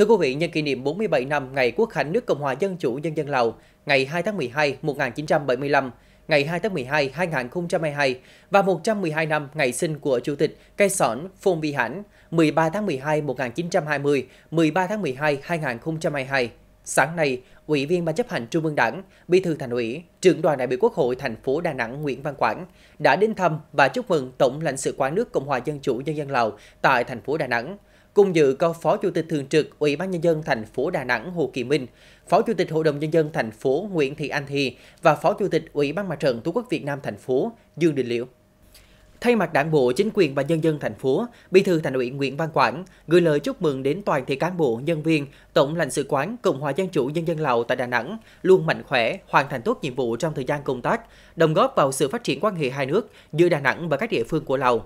Thưa quý vị, nhân kỷ niệm 47 năm Ngày Quốc khánh nước Cộng hòa Dân chủ Nhân dân Lào, ngày 2 tháng 12 1975, ngày 2 tháng 12 2022 và 112 năm ngày sinh của Chủ tịch Cây Sỏn Phong Vi Hãn, 13 tháng 12 1920, 13 tháng 12 2022. Sáng nay, Ủy viên Ban chấp hành Trung ương Đảng, Bí thư Thành ủy, Trưởng đoàn đại biểu Quốc hội thành phố Đà Nẵng Nguyễn Văn Quảng đã đến thăm và chúc mừng Tổng lãnh sự quán nước Cộng hòa Dân chủ Nhân dân Lào tại thành phố Đà Nẵng – Cùng dự có Phó Chủ tịch thường trực Ủy ban nhân dân thành phố Đà Nẵng Hồ Kỳ Minh, Phó Chủ tịch Hội đồng nhân dân thành phố Nguyễn Thị Anh Thi và Phó Chủ tịch Ủy ban Mặt trận Tổ quốc Việt Nam thành phố Dương Đình Liễu. Thay mặt Đảng bộ, chính quyền và nhân dân thành phố, Bí thư Thành ủy Nguyễn Văn Quảng gửi lời chúc mừng đến toàn thể cán bộ, nhân viên, Tổng lãnh sự quán Cộng hòa Dân chủ Nhân dân Lào tại Đà Nẵng luôn mạnh khỏe, hoàn thành tốt nhiệm vụ trong thời gian công tác, đồng góp vào sự phát triển quan hệ hai nước giữa Đà Nẵng và các địa phương của Lào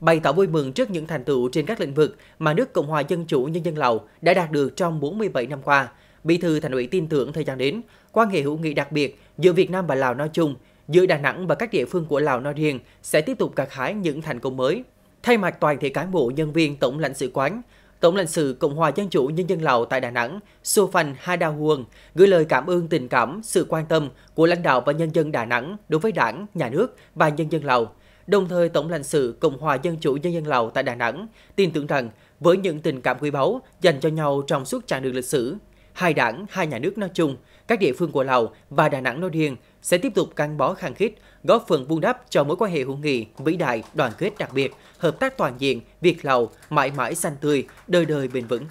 bày tỏ vui mừng trước những thành tựu trên các lĩnh vực mà nước Cộng hòa Dân chủ Nhân dân Lào đã đạt được trong 47 năm qua. Bí thư Thành ủy tin tưởng thời gian đến, quan hệ hữu nghị đặc biệt giữa Việt Nam và Lào nói chung, giữa Đà Nẵng và các địa phương của Lào nói riêng sẽ tiếp tục gặt hái những thành công mới. Thay mặt toàn thể cán bộ nhân viên Tổng lãnh sự quán, Tổng lãnh sự Cộng hòa Dân chủ Nhân dân Lào tại Đà Nẵng, Sofan Hadahuon, gửi lời cảm ơn tình cảm, sự quan tâm của lãnh đạo và nhân dân Đà Nẵng đối với đảng, nhà nước và nhân dân Lào – Đồng thời, Tổng lãnh sự Cộng hòa Dân chủ Nhân dân Lào tại Đà Nẵng tin tưởng rằng với những tình cảm quý báu dành cho nhau trong suốt chặng đường lịch sử, hai đảng, hai nhà nước nói chung, các địa phương của Lào và Đà Nẵng nói riêng sẽ tiếp tục gắn bó khăng khít, góp phần vun đắp cho mối quan hệ hữu nghị, vĩ đại, đoàn kết đặc biệt, hợp tác toàn diện, Việt-Lào mãi mãi xanh tươi, đời đời bền vững.